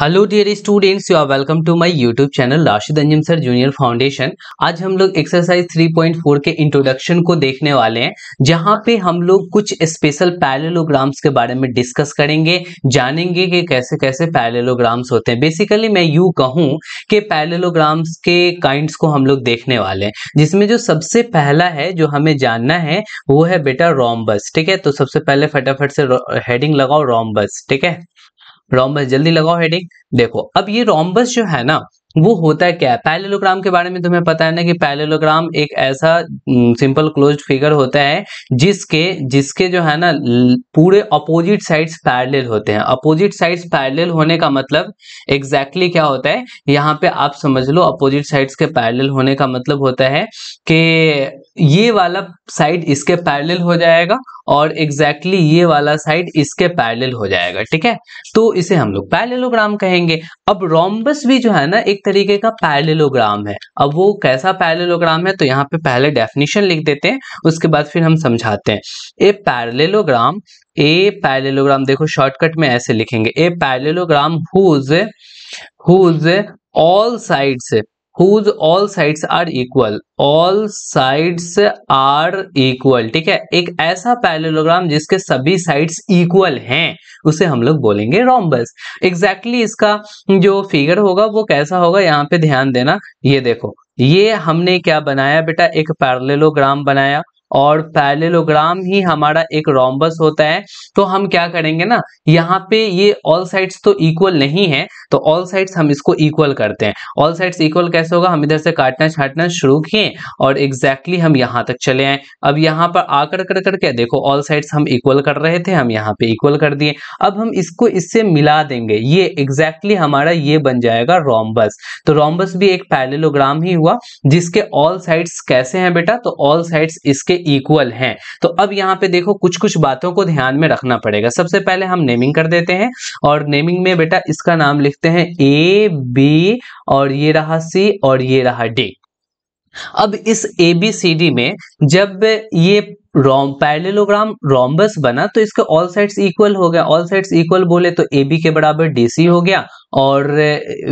hello dear students you are welcome to my YouTube channel Rashid Anjum sir junior foundation आज हम लोग exercise 3.4 के introduction को देखने वाले हैं जहां पे हम लोग कुछ स्पेशल पैरेलोग्राम्स के बारे में डिस्कस करेंगे जानेंगे कि कैसे कैसे पैरेलोग्राम्स होते हैं बेसिकली मैं यू कहूँ कि पैरेलोग्राम्स के काइंड्स को हम लोग देखने वाले हैं जिसमें जो सबसे पहला है जो हमें जानना है वो है बेटा रोम्बस ठीक है तो सबसे पहले फटाफट से हेडिंग लगाओ रोम्बस ठीक है रोम्बस जल्दी लगाओ हेडिंग देखो अब ये रोम्बस जो है ना वो होता है क्या है पैलेलोग्राम के बारे में तुम्हें पता है ना कि पैलेलोग्राम एक ऐसा सिंपल क्लोज्ड फिगर होता है जिसके जिसके जो है ना पूरे अपोजिट साइड्स पैरेलल होते हैं अपोजिट साइड्स पैरेलल होने का मतलब एग्जैक्टली exactly क्या होता है यहाँ पे आप समझ लो अपोजिट साइड्स के पैरेलल होने का मतलब होता है कि ये वाला साइड इसके पैरेलल हो जाएगा और एग्जैक्टली exactly ये वाला साइड इसके पैरेलल हो जाएगा ठीक है तो इसे हम लोग पैरेलोग्राम कहेंगे अब रोम्बस भी जो है ना एक तरीके का पैरेलोग्राम है अब वो कैसा पैरेलोग्राम है तो यहाँ पे पहले डेफिनेशन लिख देते हैं उसके बाद फिर हम समझाते हैं ए पैरेलोग्राम ए पैरेलोग्राम देखो शॉर्टकट में ऐसे लिखेंगे a parallelogram whose whose all sides whose all sides are equal all sides are equal ठीक है एक ऐसा पैरेललोग्राम जिसके सभी साइड्स इक्वल हैं उसे हम लोग बोलेंगे रोम्बस एग्जैक्टली exactly इसका जो फिगर होगा वो कैसा होगा यहाँ पे ध्यान देना ये देखो ये हमने क्या बनाया बेटा एक पैरेललोग्राम बनाया और पैलेलोग्राम ही हमारा एक रोम्बस होता है तो हम क्या करेंगे ना यहाँ पे ये ऑल साइड्स तो इक्वल नहीं है तो ऑल साइड्स हम इसको इक्वल करते हैं ऑल साइड्स इक्वल कैसे होगा हम इधर से काटना छाटना शुरू किए और एग्जैक्टली exactly हम यहाँ तक चले आए अब यहाँ पर आकर कर करके देखो ऑल साइड्स हम इक्वल कर रहे थे हम यहाँ पे इक्वल कर दिए अब हम इसको इससे मिला देंगे ये एग्जैक्टली exactly हमारा ये बन जाएगा रोम्बस तो रोम्बस भी एक पैलेलोग्राम ही हुआ जिसके ऑल साइड्स कैसे हैं बेटा तो ऑल साइड्स इसके इक्वल हैं तो अब यहाँ पे देखो कुछ कुछ बातों को ध्यान में रखना पड़ेगा सबसे पहले हम नेमिंग कर देते हैं और नेमिंग में बेटा इसका नाम लिखते हैं ए बी और ये रहा सी और ये रहा डी अब इस ए बी सी डी में जब ये रॉम पैरेललोग्राम रॉम्बस बना तो इसके ऑल साइड्स इक्वल हो गया ऑल साइड्स इक्वल बोले तो ए बी के बराबर डी सी हो गया और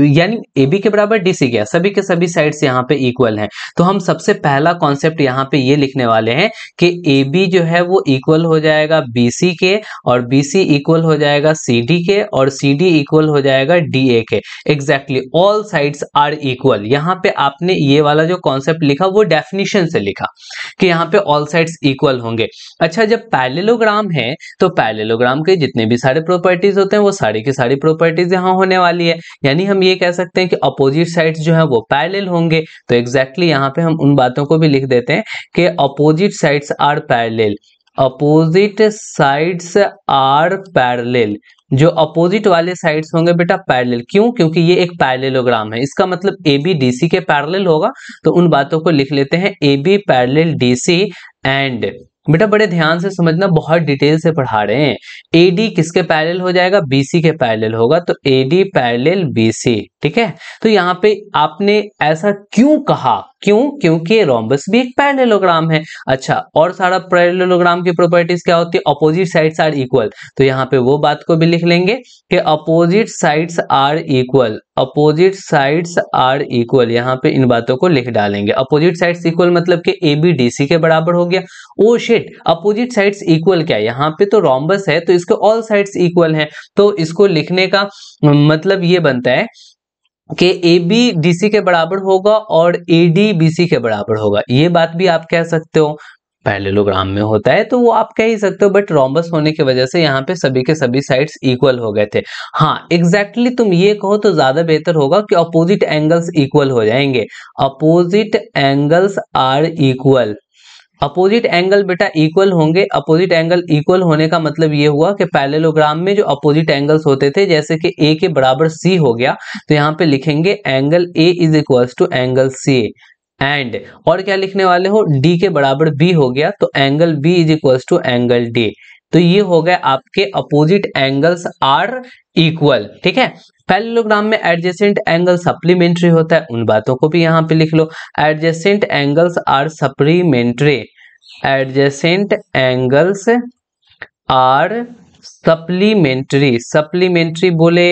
यानी ए बी के बराबर डी सी गया सभी के सभी साइड्स यहाँ पे इक्वल हैं तो हम सबसे पहला कॉन्सेप्ट यहाँ पे ये लिखने वाले हैं कि ए बी जो है वो इक्वल हो जाएगा बी सी के और बी सी इक्वल हो जाएगा सी डी के और सी डी इक्वल हो जाएगा डी ए के exactly all sides are equal यहाँ पे आपने ये वाला जो कॉन्सेप्ट लिखा वो डेफिनेशन से लिखा कि यहाँ पे ऑल साइड्स इक्वल होंगे अच्छा जब पैलेलोग्राम है तो पैलेलोग्राम के जितने भी सारे प्रॉपर्टीज होते हैं वो सारी की सारी प्रॉपर्टीज यहाँ होने वाले वाली है यानी हम ये कह सकते हैं कि अपोजिट साइड्स जो है वो पैरेलल होंगे तो एग्जैक्टली यहाँ पे हम उन बातों को भी लिख देते हैं कि opposite sides are parallel opposite sides are parallel जो अपोजिट वाले साइड्स होंगे बेटा पैरेलल क्यों क्योंकि ये एक पैरेललोग्राम है इसका मतलब ए बी डी सी के पैरेलल होगा तो उन बातों को लिख लेते हैं A B parallel D C and बेटा बड़े ध्यान से समझना बहुत डिटेल से पढ़ा रहे हैं एडी किसके पैरेलल हो जाएगा बीसी के पैरेलल होगा तो एडी पैरेलल बीसी ठीक है तो यहाँ पे आपने ऐसा क्यों कहा क्यों क्योंकि रोम्बस भी एक पैरेललोग्राम है अच्छा और सारा पैरेललोग्राम की प्रॉपर्टीज क्या होती है अपोजिट साइड्स आर इक्वल तो यहाँ पे वो बात को भी लिख लेंगे कि opposite sides are equal opposite sides are equal यहाँ पे इन बातों को लिख डालेंगे अपोजिट साइड्स इक्वल मतलब कि ए बी डी सी के बराबर हो गया oh shit opposite sides equal क्या है यहाँ पे तो रोम्बस है तो इसके ऑल साइड्स इक्वल हैं तो इसको लिखने का मतलब ये बनता है कि ए बी डी सी के बराबर होगा और ए डी बी सी के बराबर होगा ये बात भी आप कह सकते हो पहले लोग राम में होता है तो वो आप कह ही सकते हो बट रॉम्बस होने की वजह से यहाँ पे सभी के सभी साइड्स इक्वल हो गए थे हाँ एग्जैक्टली exactly तुम ये कहो तो ज्यादा बेहतर होगा कि अपोजिट एंगल्स इक्वल हो जाएंगे opposite angles are equal opposite angle बेटा इक्वल होंगे अपोजिट एंगल इक्वल होने का मतलब ये हुआ कि पैलेलोग्राम में जो अपोजिट एंगल्स होते थे जैसे कि ए के बराबर सी हो गया तो यहाँ पे लिखेंगे angle A is equals to angle C and और क्या लिखने वाले हो डी के बराबर बी हो गया तो angle B is equals to angle D तो ये हो गए आपके अपोजिट एंगल्स आर इक्वल ठीक है पैलोग्राम में एडजेसेंट एंगल सप्लीमेंट्री होता है उन बातों को भी यहां पे लिख लो adjacent angles are supplementary adjacent angles are supplementary supplementary बोले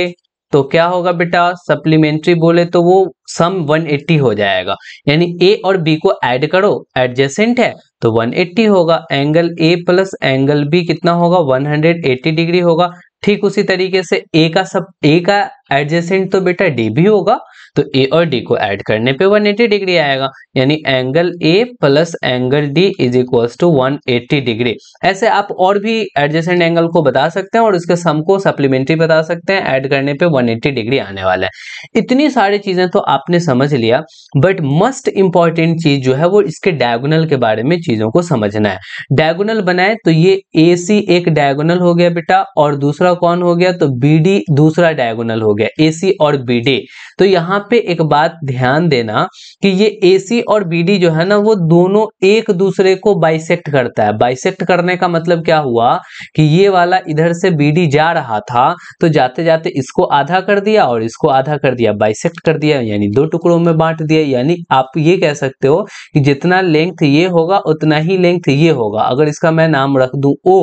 तो क्या होगा बेटा सप्लीमेंट्री बोले तो वो सम 180 हो जाएगा यानी ए और बी को ऐड करो एडजेसेंट है तो 180 होगा angle A plus angle B कितना होगा 180 डिग्री होगा ठीक उसी तरीके से ए का सब ए का एडजेसेंट तो बेटा डी भी होगा तो ए और डी को ऐड करने पे 180 डिग्री आएगा यानी angle A plus angle D is equals to 180 degree ऐसे आप और भी एडजेसेंट एंगल को बता सकते हैं और उसके सम को सप्लीमेंट्री बता सकते हैं ऐड करने पे 180 डिग्री आने वाला है इतनी सारी चीजें तो आपने समझ लिया बट मस्ट इंपॉर्टेंट चीज जो है वो इसके डायगोनल के बारे में चीजों को समझना है डायगोनल बनाए तो ये ए एक डायगोनल हो गया बेटा और दूसरा कौन हो गया तो बी दूसरा डायगोनल हो गया एसी और बीडी तो यहाँ पे एक बात ध्यान देना कि ये एसी और बीडी जो है ना वो दोनों एक दूसरे को बाइसेक्ट करता है बाइसेक्ट करने का मतलब क्या हुआ कि ये वाला इधर से बीडी जा रहा था तो जाते जाते इसको आधा कर दिया और इसको आधा कर दिया बाइसेक्ट कर दिया यानी दो टुकड़ों में बांट दिया यानी आप ये कह सकते हो कि जितना लेंथ ये होगा उतना ही लेंथ ये होगा अगर इसका मैं नाम रख दू ओ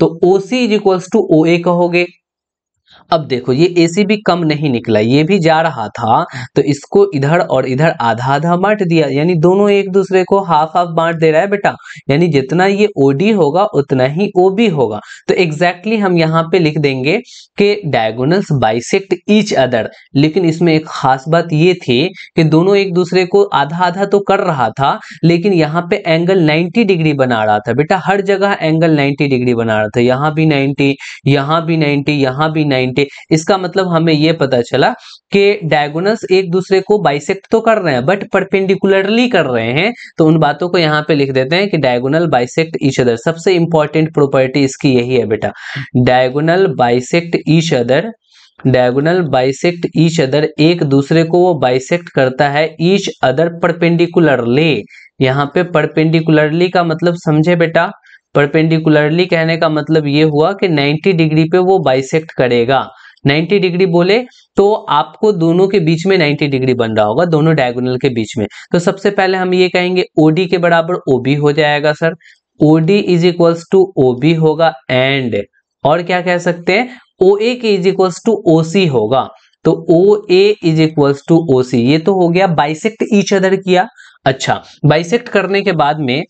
तो O C is equals to O A कहोगे अब देखो ये ए सी भी कम नहीं निकला ये भी जा रहा था तो इसको इधर और इधर आधा आधा बांट दिया यानी दोनों एक दूसरे को हाफ हाफ बांट दे रहा है बेटा यानी जितना ये ओडी होगा उतना ही ओ बी होगा तो एग्जैक्टली exactly हम यहाँ पे लिख देंगे कि डायगोनल्स बाइसेक्ट ईच अदर लेकिन इसमें एक खास बात ये थी कि दोनों एक दूसरे को आधा आधा तो कर रहा था लेकिन यहाँ पे एंगल नाइन्टी डिग्री बना रहा था बेटा हर जगह एंगल नाइन्टी डिग्री बना रहा था यहाँ भी नाइन्टी यहाँ भी नाइन्टी यहाँ भी नाइन्टी ओके इसका मतलब हमें यह पता चला कि डायगोनल्स एक दूसरे को बाइसेक्ट तो कर रहे हैं बट परपेंडिकुलरली कर रहे हैं तो उन बातों को यहां पे लिख देते हैं कि डायगोनल बाइसेक्ट ईच अदर सबसे इंपॉर्टेंट प्रॉपर्टी इसकी यही है बेटा diagonal bisect each other diagonal bisect each other एक दूसरे को वो बाइसेक्ट करता है ईच अदर परपेंडिकुलरली यहाँ पे परपेंडिकुलरली का मतलब समझे बेटा परपेंडिकुलरली कहने का मतलब ये हुआ कि 90 डिग्री पे वो बाइसेक्ट करेगा 90 डिग्री बोले तो आपको दोनों के बीच में 90 डिग्री बन रहा होगा दोनों डायगोनल के बीच में तो सबसे पहले हम ये कहेंगे ओडी के बराबर ओबी हो जाएगा sir OD is equals to OB होगा एंड और क्या कह सकते हैं ओ ए के is equals to O C होगा तो O A is equals to O C ये तो हो गया बाइसेक्ट ईच अदर किया अच्छा बाइसेक्ट करने के बाद में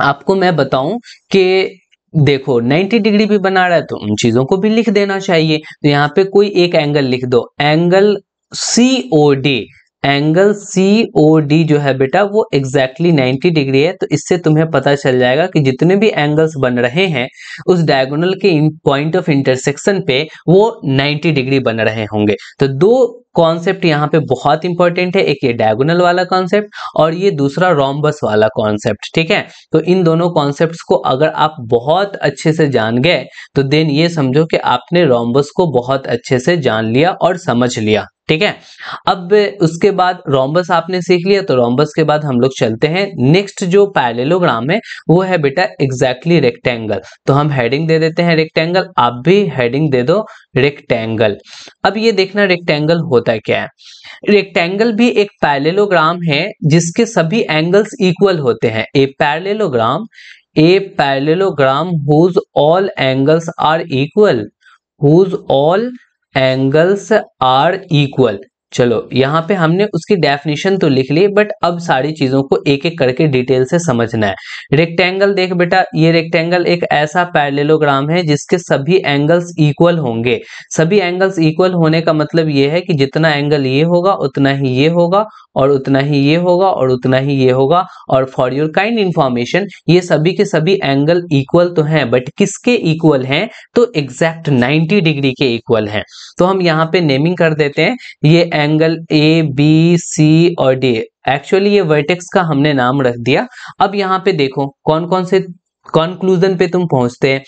आपको मैं बताऊं कि देखो 90 डिग्री भी बना रहा है तो उन चीजों को भी लिख देना चाहिए तो यहाँ पे कोई एक एंगल लिख दो angle C O D angle C O D जो है बेटा वो एग्जैक्टली exactly 90 डिग्री है तो इससे तुम्हें पता चल जाएगा कि जितने भी एंगल्स बन रहे हैं उस डायगोनल के पॉइंट ऑफ इंटरसेक्शन पे वो 90 डिग्री बन रहे होंगे तो दो कॉन्सेप्ट यहाँ पे बहुत इंपॉर्टेंट है एक ये डायगोनल वाला कॉन्सेप्ट और ये दूसरा रोमबस वाला कॉन्सेप्ट ठीक है तो इन दोनों कॉन्सेप्ट को अगर आप बहुत अच्छे से जान गए तो देन ये समझो कि आपने रोमबस को बहुत अच्छे से जान लिया और समझ लिया ठीक है अब उसके बाद रोमबस आपने सीख लिया तो रोमबस के बाद हम लोग चलते हैं नेक्स्ट जो पैरेलोग्राम है वो है बेटा एग्जैक्टली रेक्टेंगल तो हम हेडिंग दे देते हैं रेक्टेंगल आप भी हेडिंग दे दो रेक्टेंगल अब ये देखना रेक्टेंगल होता क्या है रेक्टेंगल भी एक पैरेलोग्राम है जिसके सभी एंगल्स इक्वल होते हैं a parallelogram a parallelogram whose all angles are equal whose all angles are equal चलो यहाँ पे हमने उसकी डेफिनेशन तो लिख ली बट अब सारी चीजों को एक एक करके डिटेल से समझना है रेक्टेंगल देख बेटा ये रेक्टेंगल एक ऐसा पैरेललोग्राम है जिसके सभी एंगल्स इक्वल होंगे सभी एंगल्स इक्वल होने का मतलब ये है कि जितना एंगल ये होगा उतना ही ये होगा और उतना ही ये होगा और उतना ही ये होगा और फॉर योर काइंड इंफॉर्मेशन ये सभी के सभी एंगल इक्वल तो हैं बट किसके इक्वल हैं तो एग्जैक्ट 90 डिग्री के इक्वल हैं तो हम यहाँ पे नेमिंग कर देते हैं ये एंगल ए बी सी और डी एक्चुअली ये वर्टेक्स का हमने नाम रख दिया अब यहाँ पे देखो कौन कौन से कंक्लूजन पे तुम पहुंचते हैं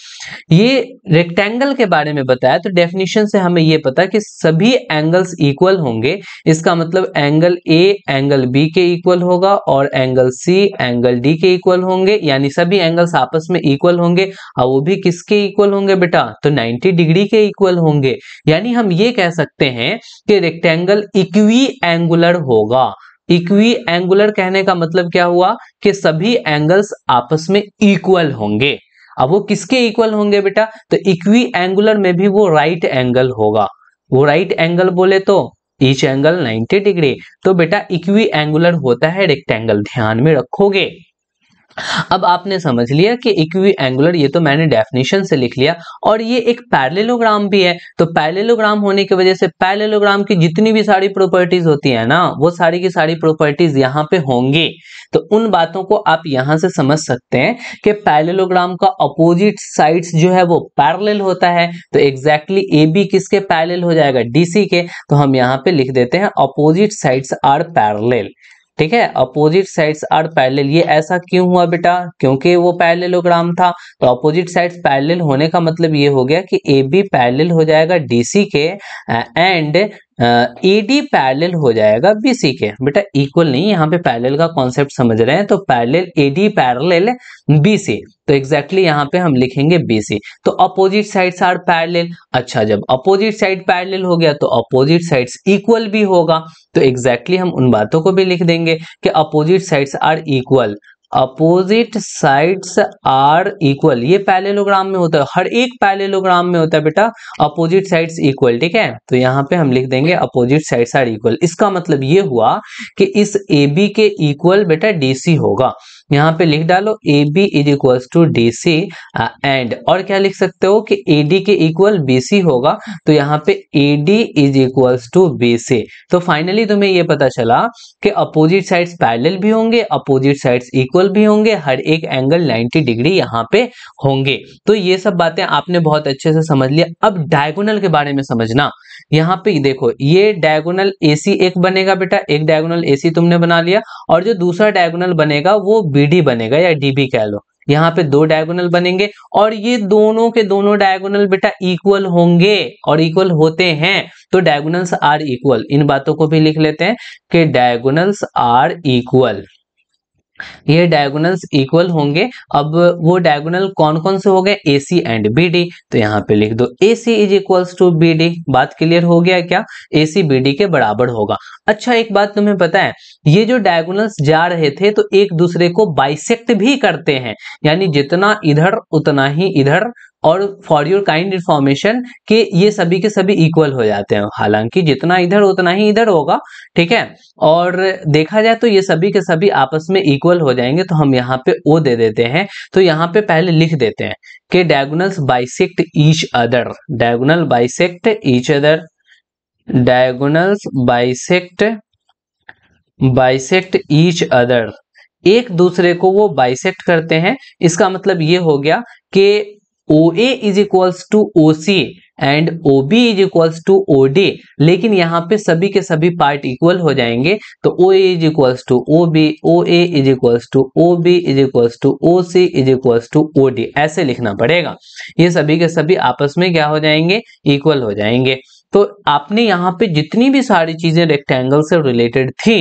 ये रेक्टेंगल के बारे में बताया तो डेफिनेशन से हमें ये पता कि सभी एंगल्स इक्वल होंगे इसका मतलब एंगल ए एंगल बी के इक्वल होगा और एंगल सी एंगल डी के इक्वल होंगे यानी सभी एंगल्स आपस में इक्वल होंगे और वो भी किसके इक्वल होंगे बेटा तो 90 डिग्री के इक्वल होंगे यानी हम ये कह सकते हैं कि रेक्टेंगल इक्वी एंगुलर होगा इक्वी एंगुलर कहने का मतलब क्या हुआ कि सभी एंगल्स आपस में इक्वल होंगे अब वो किसके इक्वल होंगे बेटा तो इक्वी एंगुलर में भी वो राइट एंगल होगा वो राइट एंगल बोले तो ईच एंगल 90 डिग्री तो बेटा इक्वी एंगुलर होता है रेक्टेंगल ध्यान में रखोगे अब आपने समझ लिया कि इक्वी एंगुलर ये तो मैंने डेफिनेशन से लिख लिया और ये एक पैरेललोग्राम भी है तो पैरेललोग्राम होने की वजह से पैरेललोग्राम की जितनी भी सारी प्रॉपर्टीज होती है ना वो सारी की सारी प्रॉपर्टीज यहाँ पे होंगी तो उन बातों को आप यहाँ से समझ सकते हैं कि पैरेललोग्राम का अपोजिट साइड्स जो है वो पैरेलल होता है तो एग्जैक्टली ए बी किसके पैरेलल हो जाएगा डीसी के तो हम यहाँ पे लिख देते हैं अपोजिट साइड्स आर पैरेलल ठीक है अपोजिट साइड्स आर पैरेलल ये ऐसा क्यों हुआ बेटा क्योंकि वो पैरेललोग्राम था तो अपोजिट साइड्स पैरेलल होने का मतलब ये हो गया कि ए बी पैरेलल हो जाएगा डीसी के एंड ए डी पैरल हो जाएगा बी सी के बेटा इक्वल नहीं यहाँ पे पैरल का कॉन्सेप्ट समझ रहे हैं तो parallel A D parallel B C तो एग्जैक्टली exactly यहाँ पे हम लिखेंगे बी सी तो अपोजिट साइड्स आर पैरल अच्छा जब अपोजिट साइड पैरल हो गया तो अपोजिट साइड्स इक्वल भी होगा तो एग्जैक्टली exactly हम उन बातों को भी लिख देंगे कि opposite sides are equal opposite sides are equal ये पैलेलोग्राम में होता है हर एक पैलेलोग्राम में होता है बेटा अपोजिट साइड्स इक्वल ठीक है तो यहाँ पे हम लिख देंगे अपोजिट साइड्स आर इक्वल इसका मतलब ये हुआ कि इस ए बी के इक्वल बेटा डीसी होगा यहाँ पे लिख डालो A B is equal to D C and और क्या लिख सकते हो कि ए डी के इक्वल बी सी होगा तो यहाँ पे A D is equal to B C तो फाइनली तुम्हें ये पता चला कि अपोजिट साइड्स पैरेलल भी होंगे अपोजिट साइड्स इक्वल भी होंगे हर एक एंगल 90 डिग्री यहाँ पे होंगे तो ये सब बातें आपने बहुत अच्छे से समझ लिया अब डायगोनल के बारे में समझना यहाँ पे देखो ये डायगोनल ए एक बनेगा बेटा एक डायगोनल ए तुमने बना लिया और जो दूसरा डायगोनल बनेगा वो बी बनेगा या डी कह लो यहाँ पे दो डायगोनल बनेंगे और ये दोनों के दोनों डायगोनल बेटा इक्वल होंगे और इक्वल होते हैं तो डायगोनल्स आर इक्वल इन बातों को भी लिख लेते हैं कि डायगोनल्स आर इक्वल ये डायगोनल्स इक्वल होंगे अब वो डायगोनल कौन कौन से हो गए A C and B D तो यहाँ पे लिख दो A C is equals to B D बात क्लियर हो गया क्या ए सी बी डी के बराबर होगा अच्छा एक बात तुम्हें पता है ये जो डायगोनल्स जा रहे थे तो एक दूसरे को बाइसेक्ट भी करते हैं यानी जितना इधर उतना ही इधर और फॉर योर काइंड इन्फॉर्मेशन कि ये सभी के सभी इक्वल हो जाते हैं हालांकि जितना इधर उतना ही इधर होगा ठीक है और देखा जाए तो ये सभी के सभी आपस में इक्वल हो जाएंगे तो हम यहाँ पे ओ दे देते हैं तो यहाँ पे पहले लिख देते हैं कि diagonals bisect each other diagonal bisect each other diagonals bisect bisect each other एक दूसरे को वो बाइसेक्ट करते हैं इसका मतलब ये हो गया कि O A is equals to O C and B is equals to D लेकिन यहाँ पे सभी के सभी पार्ट इक्वल हो जाएंगे तो A is equals to O O A is equals to B is equals to C is equals to O D ऐसे लिखना पड़ेगा ये सभी के सभी आपस में क्या हो जाएंगे इक्वल हो जाएंगे तो आपने यहाँ पे जितनी भी सारी चीजें रेक्टेंगल से रिलेटेड थी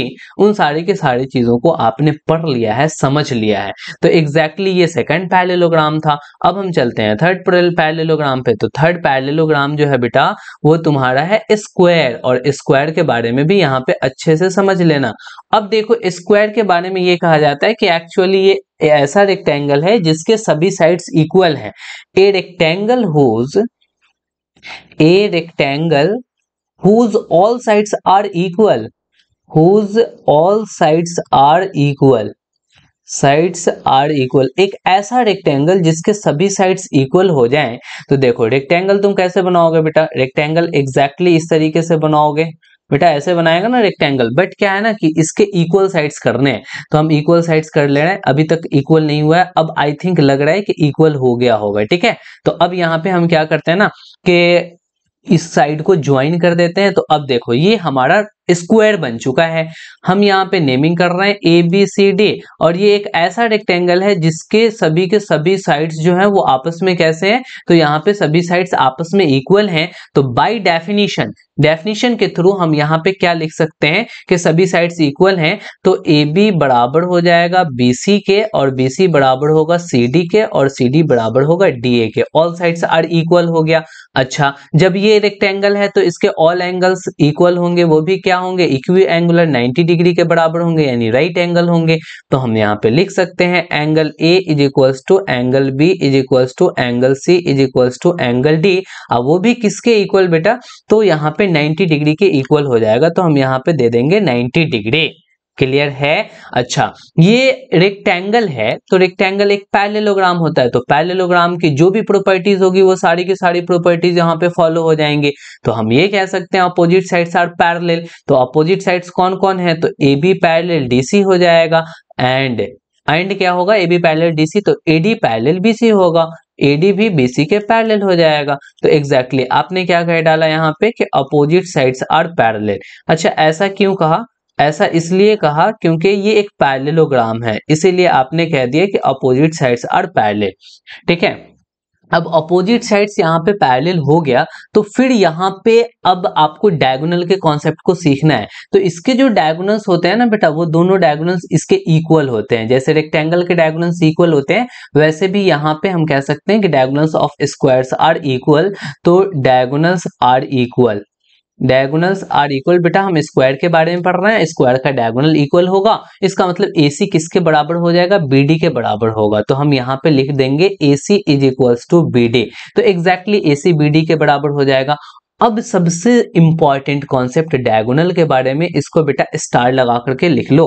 उन सारी के सारी चीजों को आपने पढ़ लिया है समझ लिया है तो एग्जैक्टली exactly ये सेकंड पैलेलोग्राम था अब हम चलते हैं थर्ड पैलेलोग्राम पे तो थर्ड पैलेलोग्राम जो है बेटा वो तुम्हारा है स्क्वायर और स्क्वायर के बारे में भी यहाँ पे अच्छे से समझ लेना अब देखो स्क्वायर के बारे में ये कहा जाता है कि एक्चुअली ये ऐसा रेक्टेंगल है जिसके सभी साइड्स इक्वल हैं a rectangle whose a rectangle whose all sides are equal whose all sides are equal sides are equal एक ऐसा रेक्टेंगल जिसके सभी साइड्स इक्वल हो जाएं तो देखो रेक्टेंगल तुम कैसे बनाओगे बेटा रेक्टेंगल एग्जैक्टली exactly इस तरीके से बनाओगे बेटा ऐसे बनाएगा ना रेक्टेंगल बट क्या है ना कि इसके इक्वल साइड्स करने हैं तो हम इक्वल साइड्स कर ले रहे हैं अभी तक इक्वल नहीं हुआ है अब आई थिंक लग रहा है कि इक्वल हो गया होगा ठीक है तो अब यहाँ पे हम क्या करते हैं ना के इस साइड को ज्वाइन कर देते हैं तो अब देखो ये हमारा स्क्वायर बन चुका है हम यहाँ पे नेमिंग कर रहे हैं ए बी सी डी और ये एक ऐसा रेक्टेंगल है जिसके सभी के सभी साइड्स जो है वो आपस में कैसे हैं तो यहाँ पे सभी साइड्स आपस में इक्वल हैं तो बाय डेफिनेशन डेफिनेशन के थ्रू हम यहाँ पे क्या लिख सकते हैं कि सभी साइड्स इक्वल हैं तो ए बी बराबर हो जाएगा बी सी के और बी सी बराबर होगा सी डी के और सी डी बराबर होगा डी ए के ऑल साइड्स आर इक्वल हो गया अच्छा जब ये रेक्टेंगल है तो इसके ऑल एंगल्स इक्वल होंगे वो भी क्या क्या होंगे इक्वी एंगुलर नाइन्टी डिग्री के बराबर होंगे यानी राइट एंगल होंगे तो हम यहाँ पे लिख सकते हैं angle A is equals to angle B is equals to angle C is equals to angle D अब वो भी किसके इक्वल बेटा तो यहाँ पे नाइन्टी डिग्री के इक्वल हो जाएगा तो हम यहाँ पे दे देंगे नाइन्टी डिग्री क्लियर है अच्छा ये रेक्टेंगल है तो रेक्टेंगल एक पैलेलोग्राम होता है तो पैलेलोग्राम की जो भी प्रॉपर्टीज होगी वो सारी की सारी प्रॉपर्टीज यहाँ पे फॉलो हो जाएंगे तो हम ये कह सकते हैं अपोजिट साइड्स आर पैरेलल तो अपोजिट साइड्स कौन कौन है तो ए बी पैरेलल डीसी हो जाएगा एंड एंड क्या होगा ए बी पैरेलल डीसी तो ए डी पैरेलल सी होगा एडी भी बीसी के पैरेलल हो जाएगा तो एग्जैक्टली exactly, आपने क्या कह डाला यहाँ पे कि अपोजिट साइड्स आर पैरेलल अच्छा ऐसा क्यों कहा ऐसा इसलिए कहा क्योंकि ये एक पैरेललोग्राम है इसीलिए आपने कह दिया कि अपोजिट साइड्स आर पैरेलल ठीक है अब अपोजिट साइड्स यहाँ पे पैरेलल हो गया तो फिर यहाँ पे अब आपको डायगोनल के कॉन्सेप्ट को सीखना है तो इसके जो डायगोनल्स होते हैं ना बेटा वो दोनों डायगोनल्स इसके इक्वल होते हैं जैसे रेक्टेंगल के डायगोनल्स इक्वल होते हैं वैसे भी यहाँ पे हम कह सकते हैं कि diagonals of squares are equal तो diagonals are equal diagonals are equal बेटा हम स्क्वायर के बारे में पढ़ रहे हैं स्क्वायर का डायगोनल इक्वल होगा इसका मतलब ए सी किसके बराबर हो जाएगा बी डी के बराबर होगा तो हम यहाँ पे लिख देंगे A C is equals to B D तो exactly A C B D के बराबर हो जाएगा अब सबसे इंपॉर्टेंट कॉन्सेप्ट डायगोनल के बारे में इसको बेटा स्टार लगा करके लिख लो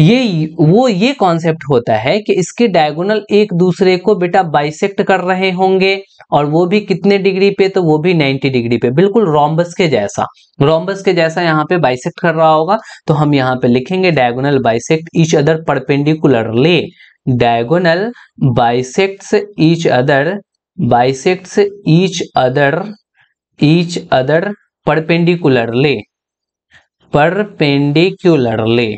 ये वो ये कॉन्सेप्ट होता है कि इसके डायगोनल एक दूसरे को बेटा बाइसेक्ट कर रहे होंगे और वो भी कितने डिग्री पे तो वो भी 90 डिग्री पे बिल्कुल रोम्बस के जैसा रोम्बस के जैसा यहाँ पे बाइसेक्ट कर रहा होगा तो हम यहाँ पे लिखेंगे diagonal bisect each other perpendicular ले diagonal bisects each other bisects each other each other perpendicularly perpendicularly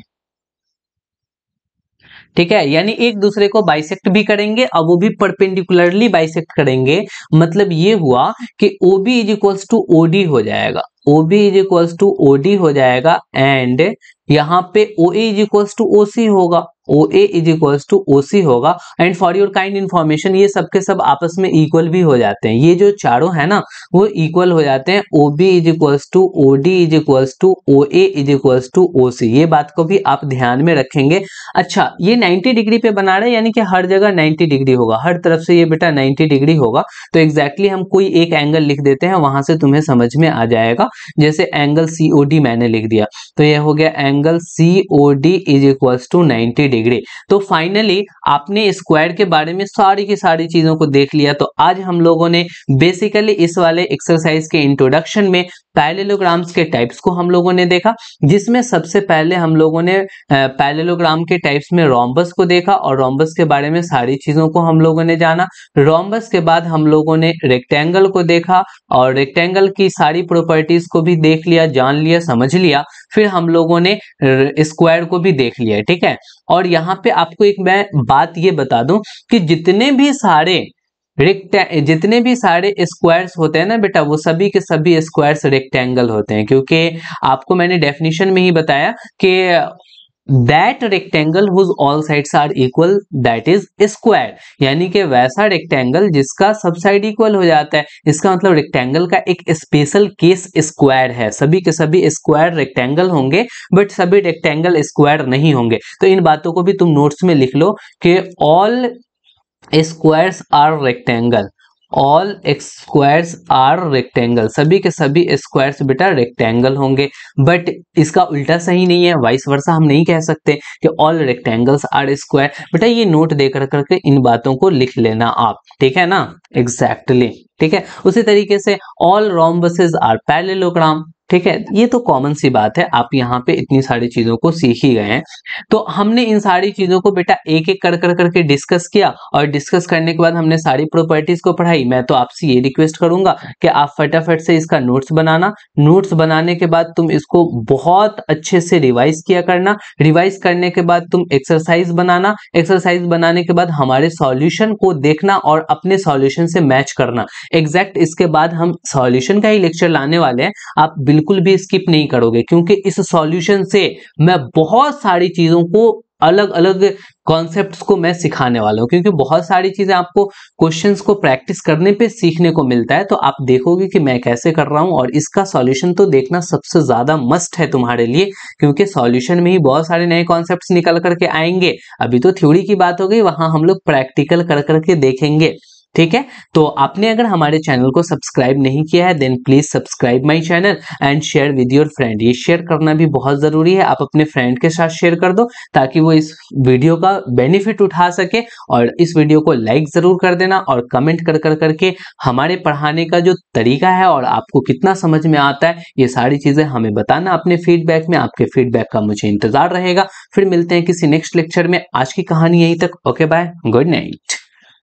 ठीक है यानी एक दूसरे को बाइसेक्ट भी करेंगे और वो भी परपेंडिकुलरली बाइसेक्ट करेंगे मतलब ये हुआ कि O B is equals to O D हो जाएगा O B is equals to O D हो जाएगा एंड यहाँ पे O A is equal to O C होगा O A is equal to O C होगा and for your kind information ये सबके सब आपस में इक्वल भी हो जाते हैं ये जो चारों है ना वो इक्वल हो जाते हैं O B is equal to O D is equal to O A is equal to O C ये बात को भी आप ध्यान में रखेंगे अच्छा ये 90 डिग्री पे बना रहे यानी कि हर जगह 90 डिग्री होगा हर तरफ से ये बेटा 90 डिग्री होगा तो एग्जैक्टली exactly हम कोई एक एंगल लिख देते हैं वहां से तुम्हें समझ में आ जाएगा जैसे एंगल सी मैंने लिख दिया तो यह हो गया angle C O D is equal to ninety degree तो फाइनली आपने स्क्वायर के बारे में सारी की सारी चीजों को देख लिया तो आज हम लोगों ने बेसिकली इस वाले एक्सरसाइज के इंट्रोडक्शन में पैलेलोग्राम्स के टाइप्स को हम लोगों ने देखा जिसमें सबसे पहले हम लोगों ने पैलेलोग्राम के टाइप्स में रोम्बस को देखा और रोम्बस के बारे में सारी चीजों को हम लोगों ने जाना रोम्बस के बाद हम लोगों ने रेक्टेंगल को देखा और रेक्टेंगल की सारी प्रॉपर्टीज को भी देख लिया जान लिया समझ लिया फिर हम लोगों ने स्क्वायर को भी देख लिया है ठीक है और यहाँ पे आपको एक मैं बात ये बता दूं कि जितने भी सारे रेक्टे जितने भी सारे स्क्वायर्स होते हैं ना बेटा वो सभी के सभी स्क्वायर्स रेक्टेंगल होते हैं क्योंकि आपको मैंने डेफिनेशन में ही बताया कि that rectangle whose all sides are equal that is square यानी कि वैसा रेक्टेंगल जिसका सब साइड इक्वल हो जाता है इसका मतलब रेक्टेंगल का एक स्पेशल केस स्क्वायर है सभी के सभी स्क्वायर रेक्टेंगल होंगे बट सभी रेक्टेंगल स्क्वायर नहीं होंगे तो इन बातों को भी तुम नोट्स में लिख लो कि all squares are rectangle all squares are rectangle सभी के सभी स्क्वायर्स बेटा रेक्टेंगल होंगे बट इसका उल्टा सही नहीं है वाइस वर्षा हम नहीं कह सकते कि ऑल रेक्टेंगल्स आर स्क्वायर बेटा ये नोट देकर करके इन बातों को लिख लेना आप ठीक है ना एग्जैक्टली exactly, ठीक है उसी तरीके से ऑल रोम्बसेज आर पैरेललोग्राम ठीक है ये तो कॉमन सी बात है आप यहाँ पे इतनी सारी चीजों को सीख ही गए हैं तो हमने इन सारी चीजों को बेटा एक एक कर कर करके डिस्कस किया और डिस्कस करने के बाद हमने सारी प्रॉपर्टीज को पढ़ाई मैं तो आपसे ये रिक्वेस्ट करूंगा कि आप फटाफट से इसका नोट्स बनाना नोट्स बनाने के बाद तुम इसको बहुत अच्छे से रिवाइज किया करना रिवाइज करने के बाद तुम एक्सरसाइज बनाना एक्सरसाइज बनाने के बाद हमारे सॉल्यूशन को देखना और अपने सॉल्यूशन से मैच करना एग्जैक्ट इसके बाद हम सॉल्यूशन का ही लेक्चर लाने वाले हैं आप बिल्कुल भी स्किप नहीं करोगे क्योंकि इस सॉल्यूशन से मैं बहुत सारी चीजों को अलग अलग कॉन्सेप्ट्स को मैं सिखाने वाला हूँ क्योंकि बहुत सारी चीज़ें आपको क्वेश्चंस को प्रैक्टिस करने पे सीखने को मिलता है तो आप देखोगे कि मैं कैसे कर रहा हूँ और इसका सॉल्यूशन तो देखना सबसे ज़्यादा मस्ट है तुम्हारे लिए क्योंकि सॉल्यूशन में ही बहुत सारे नए कॉन्सेप्ट निकल करके आएंगे अभी तो थ्योरी की बात हो गई वहां हम लोग प्रैक्टिकल कर करके देखेंगे ठीक है तो आपने अगर हमारे चैनल को सब्सक्राइब नहीं किया है then please subscribe my channel and share with your friend ये शेयर करना भी बहुत जरूरी है आप अपने फ्रेंड के साथ शेयर कर दो ताकि वो इस वीडियो का बेनिफिट उठा सके और इस वीडियो को लाइक जरूर कर देना और कमेंट कर कर करके हमारे पढ़ाने का जो तरीका है और आपको कितना समझ में आता है ये सारी चीजें हमें बताना अपने फीडबैक में आपके फीडबैक का मुझे इंतजार रहेगा फिर मिलते हैं किसी नेक्स्ट लेक्चर में आज की कहानी यहीं तक ओके बाय गुड नाइट